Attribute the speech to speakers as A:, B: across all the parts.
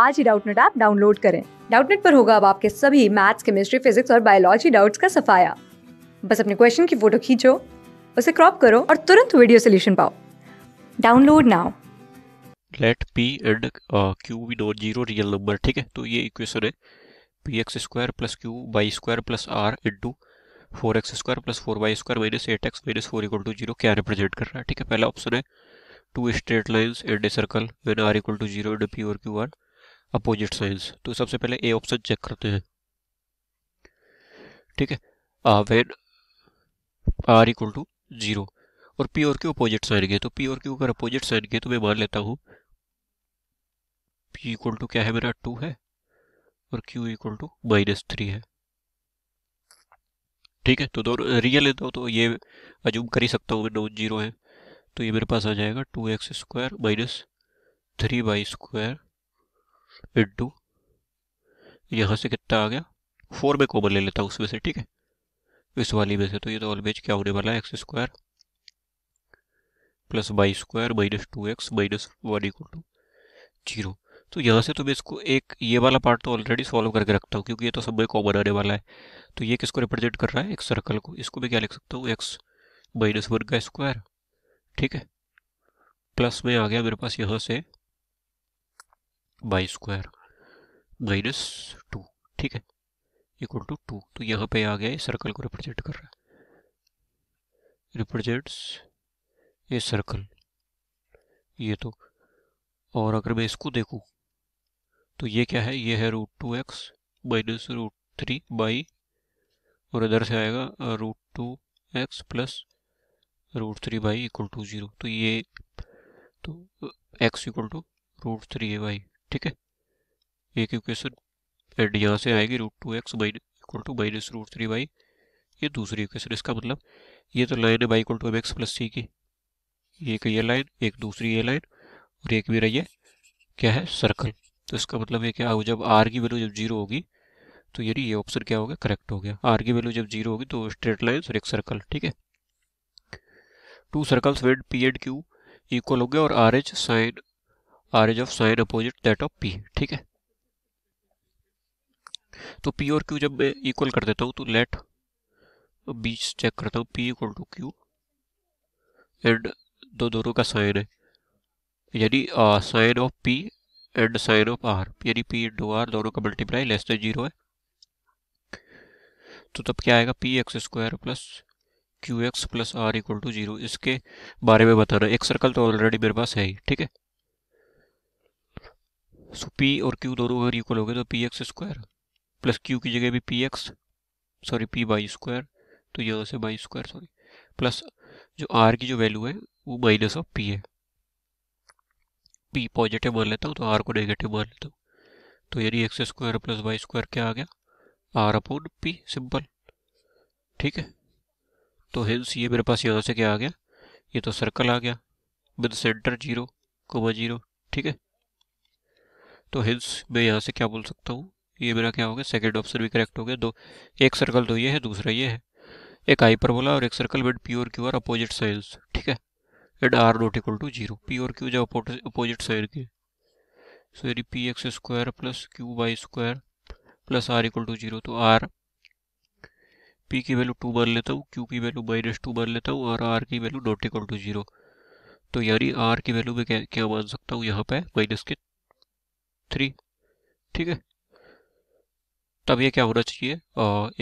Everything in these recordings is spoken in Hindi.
A: आज ही डाउटनेट ऐप डाउनलोड करें डाउटनेट पर होगा अब आपके सभी मैथ्स केमिस्ट्री फिजिक्स और बायोलॉजी डाउट्स का सफाया बस अपने क्वेश्चन की फोटो खींचो उसे क्रॉप करो और तुरंत वीडियो सोल्यूशन पाओ download now let p and q be not zero real number ठीक है तो ये इक्वेशन है p x square plus q y square plus r into four x square plus four y square minus eight x minus four equal to zero क्या रिप्रेजेंट कर रहा है ठीक है पहला ऑप्शन है two straight lines and a circle when r equal to zero and p और क्यू आर अपोजिट साइंस तो सबसे पहले ए ऑप्शन चेक करते हैं ठीक है when r equal to zero और पी और क्यू अपोजिट साइन गए तो पी और क्यू अगर अपोजिट साइन गए तो मैं मान लेता हूँ पी इक्वल टू क्या है मेरा टू है और q equal to minus three है ठीक है तो दोनों रियल लेता हूँ तो ये अजूम कर ही सकता हूँ मैं नॉन जीरो है तो ये मेरे पास आ जाएगा two x square minus three y square into यहाँ से कितना आ गया फोर में कॉमन ले लेता हूँ उसमें से ठीक है इस वाली में से तो ये तो ऑलवेज क्या होने वाला है x square plus y square minus two x minus one equal to zero तो यहाँ से तो मैं इसको एक ये वाला पार्ट तो ऑलरेडी सॉल्व करके रखता हूँ क्योंकि ये तो सब में कॉमन आने वाला है तो ये किसको रिप्रेजेंट कर रहा है एक सर्कल को इसको मैं क्या लिख सकता हूँ एक्स माइनस वन का स्क्वायर ठीक है प्लस में आ गया मेरे पास यहाँ से बाई स्क्वायर माइनस टू ठीक है इक्वल टू टू तो यहाँ पे आ गया ये सर्कल को रिप्रेजेंट कर रहा है रिप्रेजेंट्स ये सर्कल ये तो और अगर मैं इसको देखूँ तो ये क्या है ये है root two x minus root three y और इधर से आएगा root two x plus root three y equal to zero तो ये तो x equal to root three a y ठीक है एक इक्वेशन एंड यहाँ से आएगी root two x minus equal to minus root three y ये दूसरी इक्वेशन इसका मतलब ये तो लाइन है y equal to m x plus c की एक ये लाइन एक दूसरी ये लाइन और एक भी रही है क्या है सर्कल तो इसका मतलब ये क्या हो जब आर की वैल्यू जब जीरो होगी तो यानी ये ऑप्शन क्या हो गया करेक्ट हो गया आर की वैल्यू जब जीरो होगी तो स्ट्रेट लाइन और एक सर्कल ठीक है two circles with p and q equal हो गया और r h sign are as of sign opposite that of p ठीक है तो पी और क्यू जब मैं इक्वल कर देता हूँ तो लेट तो बीच चेक करता हूँ p equal to q and दो दोनों का साइन है यदि sign of p and sign of r यदि पी इंटू आर दोनों का मल्टीप्लाई लेस देन जीरो है तो तब क्या आएगा p x square plus q x plus r equal to zero इसके बारे में बताना एक सर्कल तो ऑलरेडी मेरे पास है ही ठीक है सो पी और क्यू दोनों अगर इक्वल हो गए तो p x square plus q की जगह भी p x sorry p y square तो यहाँ से बाई स्क्वायर सॉरी प्लस जो आर की जो वैल्यू है वो माइनस ऑफ पी है पी पॉजिटिव मान लेता हूँ तो आर को नेगेटिव मान लेता हूँ तो यानी x square plus y square क्या आ गया आर अपॉन पी सिंपल ठीक है तो हिंस ये मेरे पास यहाँ से क्या आ गया ये तो सर्कल आ गया with centre zero comma zero ठीक है तो हिल्स मैं यहाँ से क्या बोल सकता हूँ ये मेरा क्या हो गया सेकेंड ऑप्शन भी करेक्ट हो गया दो एक सर्कल तो ये है दूसरा ये है एक आई पर बोला और एक सर्कल विद पी और क्यू आर अपोजिट साइड्स ठीक है and r not equal to zero p और क्यू जब अपोजिट साइड के सो यदि p x square plus q y square plus r equal to zero तो आर पी की वैल्यू टू मान लेता हूँ क्यू की वैल्यू माइनस टू मान लेता हूँ और आर की value not equal to zero तो यानी आर की वैल्यू में क्या क्या मान सकता हूँ यहाँ पे माइनस के थ्री ठीक है तब ये क्या होना चाहिए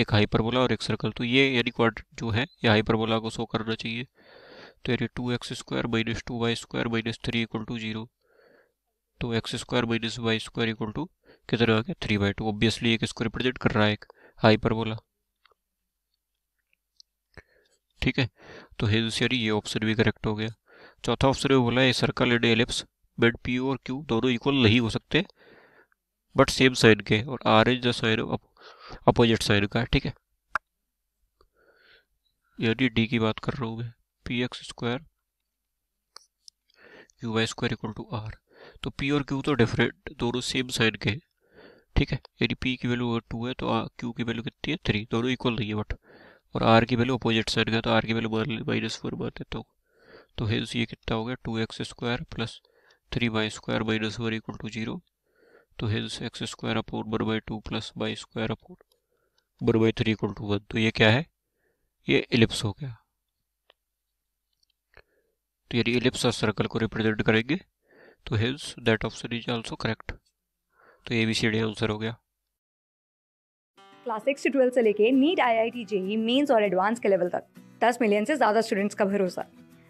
A: एक हाइपरबोला और एक सर्कल तो ये यानी क्वाड जो है ये हाइपरबोला को शो करना चाहिए तो यानी two x square minus two y square minus three equal to zero तो x square minus y square equal to कितना आ गया थ्री बाई टू ऑब्वियसली एक इसको रिप्रेजेंट कर रहा है एक हाइपरबोला ठीक है तो हेजस यानी ये ऑप्शन भी करेक्ट हो गया चौथा ऑप्शन भी बोला है circle and ellipse but p और क्यू दोनों इक्वल नहीं हो सकते बट सेम साइन के और r is the sign opposite sign का ठीक है यानी डी की बात कर रहा हूँ मैं p x square q y square equal to r तो पी और क्यू तो डिफरेंट दोनों सेम साइन के ठीक है यानी पी की वैल्यू टू है तो क्यू की वैल्यू कितनी है थ्री दोनों इक्वल नहीं है बट और आर की वैल्यू अपोजिट साइन का तो आर की वैल्यू माइनस फोर मान देता हूँ तो हेज ये कितना हो गया two x square plus three y square by दस बार इक्वल टू जीरो तो हिल्स एक्स स्क्वायर अपोर बर by two plus y square upon बर by three equal to one तो ये क्या है ये एलिप्स हो गया तो यदि एलिप्स और सर्कल को रिप्रेजेंट करेंगे तो hence that option is also correct तो A B C D answer हो गया क्लास सिक्स से ट्वेल्थ से लेके NEET I I T JEE mains और एडवांस के लेवल तक दस मिलियन से ज़्यादा स्टूडेंट्स का भरोसा